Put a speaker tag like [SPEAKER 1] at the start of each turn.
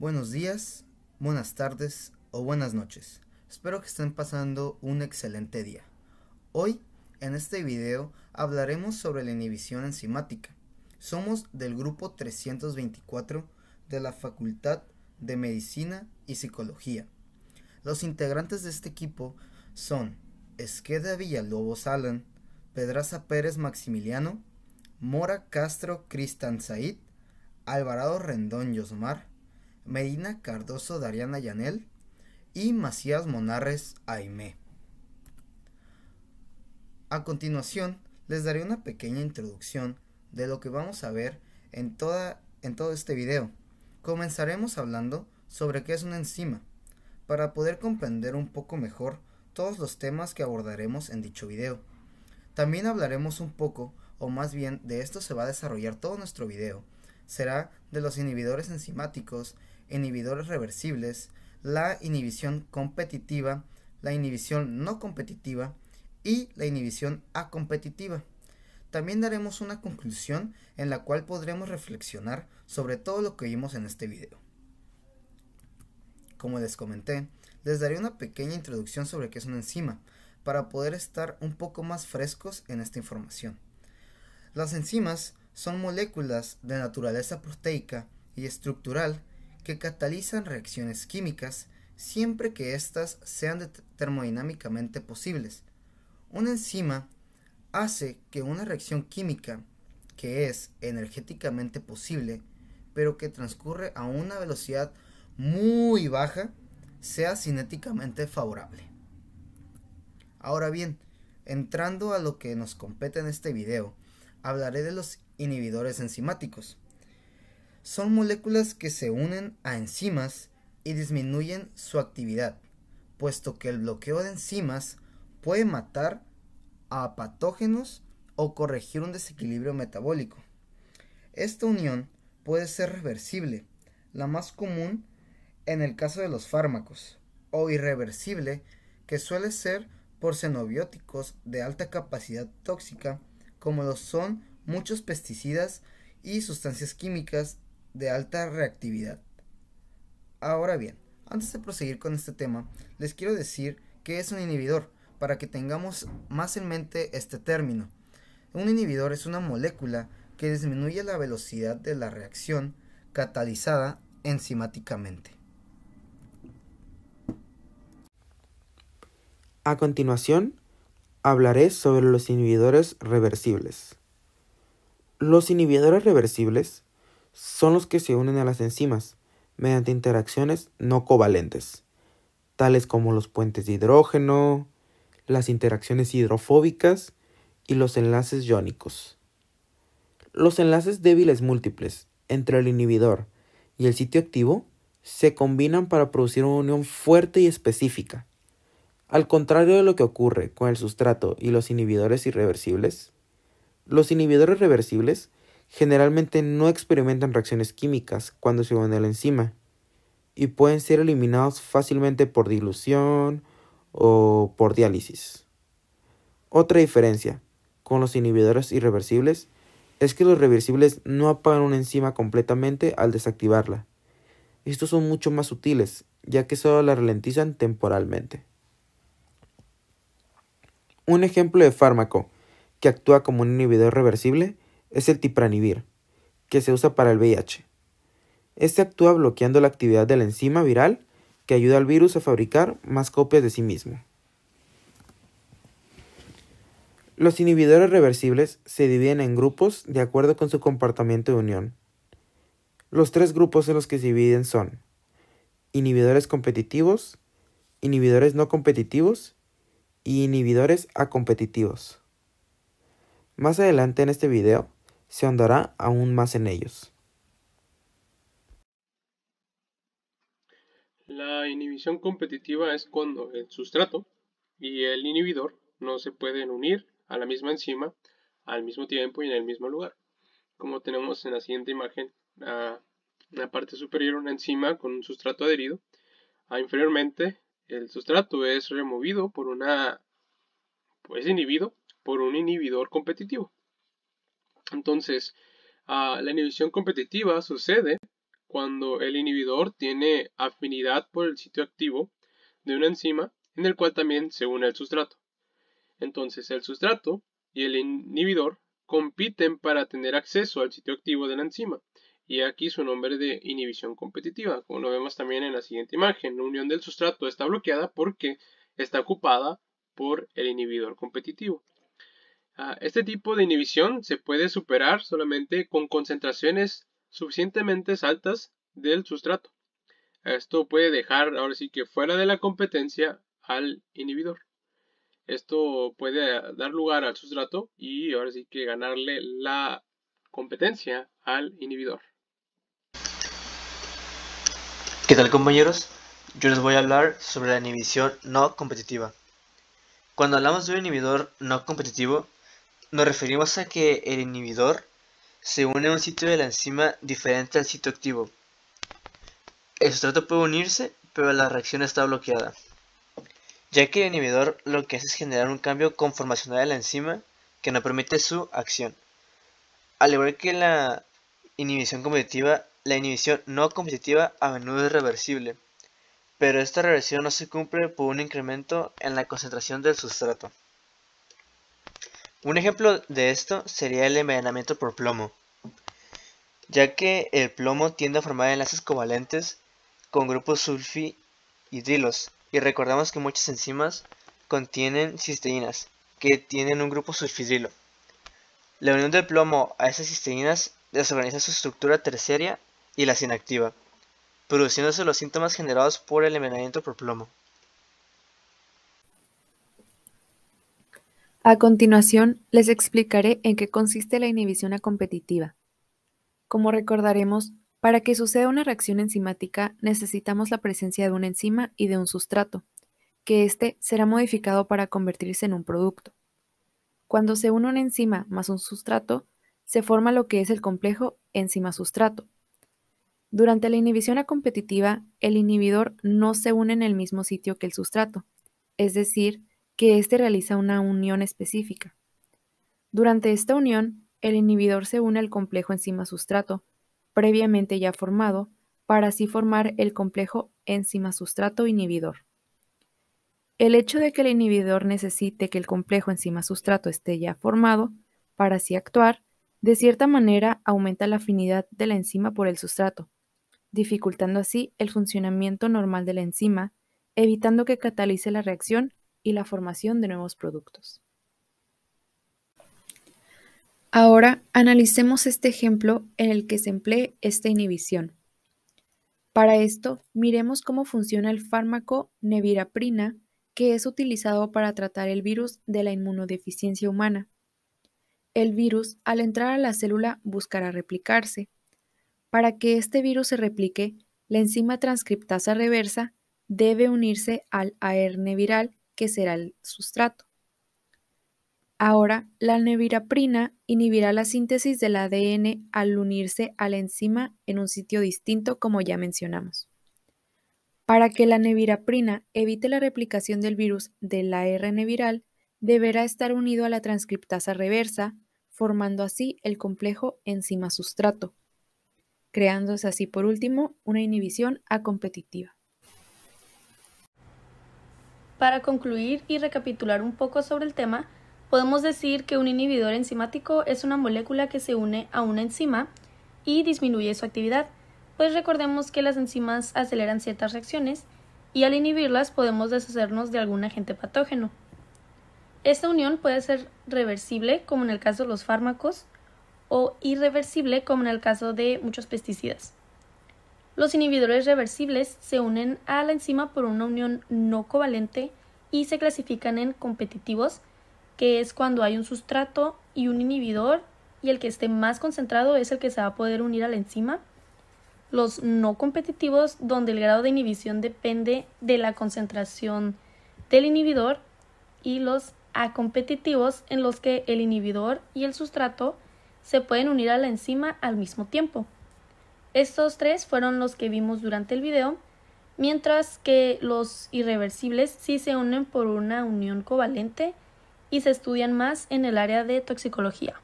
[SPEAKER 1] Buenos días, buenas tardes o buenas noches. Espero que estén pasando un excelente día. Hoy, en este video, hablaremos sobre la inhibición enzimática. Somos del grupo 324 de la Facultad de Medicina y Psicología. Los integrantes de este equipo son Esqueda Villalobos Alan, Pedraza Pérez Maximiliano, Mora Castro Cristán Said, Alvarado Rendón Yosmar, Medina Cardoso Dariana Yanel y Macías Monarres Aimé. A continuación, les daré una pequeña introducción de lo que vamos a ver en, en todo este video. Comenzaremos hablando sobre qué es una enzima, para poder comprender un poco mejor todos los temas que abordaremos en dicho video. También hablaremos un poco, o más bien de esto se va a desarrollar todo nuestro video, será de los inhibidores enzimáticos inhibidores reversibles, la inhibición competitiva, la inhibición no competitiva y la inhibición acompetitiva. También daremos una conclusión en la cual podremos reflexionar sobre todo lo que vimos en este video. Como les comenté, les daré una pequeña introducción sobre qué es una enzima, para poder estar un poco más frescos en esta información. Las enzimas son moléculas de naturaleza proteica y estructural que catalizan reacciones químicas siempre que éstas sean termodinámicamente posibles. Una enzima hace que una reacción química que es energéticamente posible, pero que transcurre a una velocidad muy baja, sea cinéticamente favorable. Ahora bien, entrando a lo que nos compete en este video, hablaré de los inhibidores enzimáticos son moléculas que se unen a enzimas y disminuyen su actividad, puesto que el bloqueo de enzimas puede matar a patógenos o corregir un desequilibrio metabólico. Esta unión puede ser reversible, la más común en el caso de los fármacos, o irreversible, que suele ser por xenobióticos de alta capacidad tóxica, como lo son muchos pesticidas y sustancias químicas de alta reactividad. Ahora bien, antes de proseguir con este tema, les quiero decir qué es un inhibidor, para que tengamos más en mente este término. Un inhibidor es una molécula que disminuye la velocidad de la reacción catalizada enzimáticamente.
[SPEAKER 2] A continuación, hablaré sobre los inhibidores reversibles. Los inhibidores reversibles son los que se unen a las enzimas mediante interacciones no covalentes, tales como los puentes de hidrógeno, las interacciones hidrofóbicas y los enlaces iónicos. Los enlaces débiles múltiples entre el inhibidor y el sitio activo se combinan para producir una unión fuerte y específica. Al contrario de lo que ocurre con el sustrato y los inhibidores irreversibles, los inhibidores reversibles generalmente no experimentan reacciones químicas cuando se unen a la enzima y pueden ser eliminados fácilmente por dilución o por diálisis. Otra diferencia con los inhibidores irreversibles es que los reversibles no apagan una enzima completamente al desactivarla. Estos son mucho más sutiles, ya que solo la ralentizan temporalmente. Un ejemplo de fármaco que actúa como un inhibidor reversible es el tipranivir, que se usa para el VIH. Este actúa bloqueando la actividad de la enzima viral que ayuda al virus a fabricar más copias de sí mismo. Los inhibidores reversibles se dividen en grupos de acuerdo con su comportamiento de unión. Los tres grupos en los que se dividen son inhibidores competitivos, inhibidores no competitivos y inhibidores acompetitivos. Más adelante en este video se ahondará aún más en ellos.
[SPEAKER 3] La inhibición competitiva es cuando el sustrato y el inhibidor no se pueden unir a la misma enzima al mismo tiempo y en el mismo lugar. Como tenemos en la siguiente imagen, la parte superior una enzima con un sustrato adherido. A, inferiormente, el sustrato es removido por una, pues inhibido por un inhibidor competitivo. Entonces, ah, la inhibición competitiva sucede cuando el inhibidor tiene afinidad por el sitio activo de una enzima en el cual también se une el sustrato. Entonces, el sustrato y el inhibidor compiten para tener acceso al sitio activo de la enzima. Y aquí su nombre de inhibición competitiva, como lo vemos también en la siguiente imagen. La unión del sustrato está bloqueada porque está ocupada por el inhibidor competitivo. Ah, este tipo de inhibición se puede superar solamente con concentraciones suficientemente altas del sustrato. Esto puede dejar ahora sí que fuera de la competencia al inhibidor. Esto puede dar lugar al sustrato y ahora sí que ganarle la competencia al inhibidor.
[SPEAKER 4] ¿Qué tal compañeros? Yo les voy a hablar sobre la inhibición no competitiva. Cuando hablamos de un inhibidor no competitivo, nos referimos a que el inhibidor se une a un sitio de la enzima diferente al sitio activo. El sustrato puede unirse, pero la reacción está bloqueada. Ya que el inhibidor lo que hace es generar un cambio conformacional de la enzima que no permite su acción. Al igual que la inhibición competitiva, la inhibición no competitiva a menudo es reversible, pero esta reversión no se cumple por un incremento en la concentración del sustrato. Un ejemplo de esto sería el envenenamiento por plomo, ya que el plomo tiende a formar enlaces covalentes con grupos sulfhidrilos, y recordamos que muchas enzimas contienen cisteínas, que tienen un grupo sulfidrilo. La unión del plomo a esas cisteínas desorganiza su estructura terciaria y las inactiva, produciéndose los síntomas generados por el envenenamiento por plomo.
[SPEAKER 5] A continuación, les explicaré en qué consiste la inhibición competitiva. Como recordaremos, para que suceda una reacción enzimática necesitamos la presencia de una enzima y de un sustrato, que éste será modificado para convertirse en un producto. Cuando se une una enzima más un sustrato, se forma lo que es el complejo enzima-sustrato. Durante la inhibición competitiva el inhibidor no se une en el mismo sitio que el sustrato, es decir, que éste realiza una unión específica. Durante esta unión, el inhibidor se une al complejo enzima-sustrato, previamente ya formado, para así formar el complejo enzima-sustrato-inhibidor. El hecho de que el inhibidor necesite que el complejo enzima-sustrato esté ya formado, para así actuar, de cierta manera aumenta la afinidad de la enzima por el sustrato, dificultando así el funcionamiento normal de la enzima, evitando que catalice la reacción y la formación de nuevos productos. Ahora analicemos este ejemplo en el que se emplee esta inhibición. Para esto, miremos cómo funciona el fármaco neviraprina que es utilizado para tratar el virus de la inmunodeficiencia humana. El virus, al entrar a la célula, buscará replicarse. Para que este virus se replique, la enzima transcriptasa reversa debe unirse al ARN viral que será el sustrato. Ahora, la neviraprina inhibirá la síntesis del ADN al unirse a la enzima en un sitio distinto, como ya mencionamos. Para que la neviraprina evite la replicación del virus de la ARN viral, deberá estar unido a la transcriptasa reversa, formando así el complejo enzima-sustrato, creándose así por último una inhibición A competitiva.
[SPEAKER 6] Para concluir y recapitular un poco sobre el tema, podemos decir que un inhibidor enzimático es una molécula que se une a una enzima y disminuye su actividad, pues recordemos que las enzimas aceleran ciertas reacciones y al inhibirlas podemos deshacernos de algún agente patógeno. Esta unión puede ser reversible, como en el caso de los fármacos, o irreversible, como en el caso de muchos pesticidas. Los inhibidores reversibles se unen a la enzima por una unión no covalente y se clasifican en competitivos, que es cuando hay un sustrato y un inhibidor y el que esté más concentrado es el que se va a poder unir a la enzima. Los no competitivos, donde el grado de inhibición depende de la concentración del inhibidor, y los acompetitivos, en los que el inhibidor y el sustrato se pueden unir a la enzima al mismo tiempo. Estos tres fueron los que vimos durante el video, mientras que los irreversibles sí se unen por una unión covalente y se estudian más en el área de toxicología.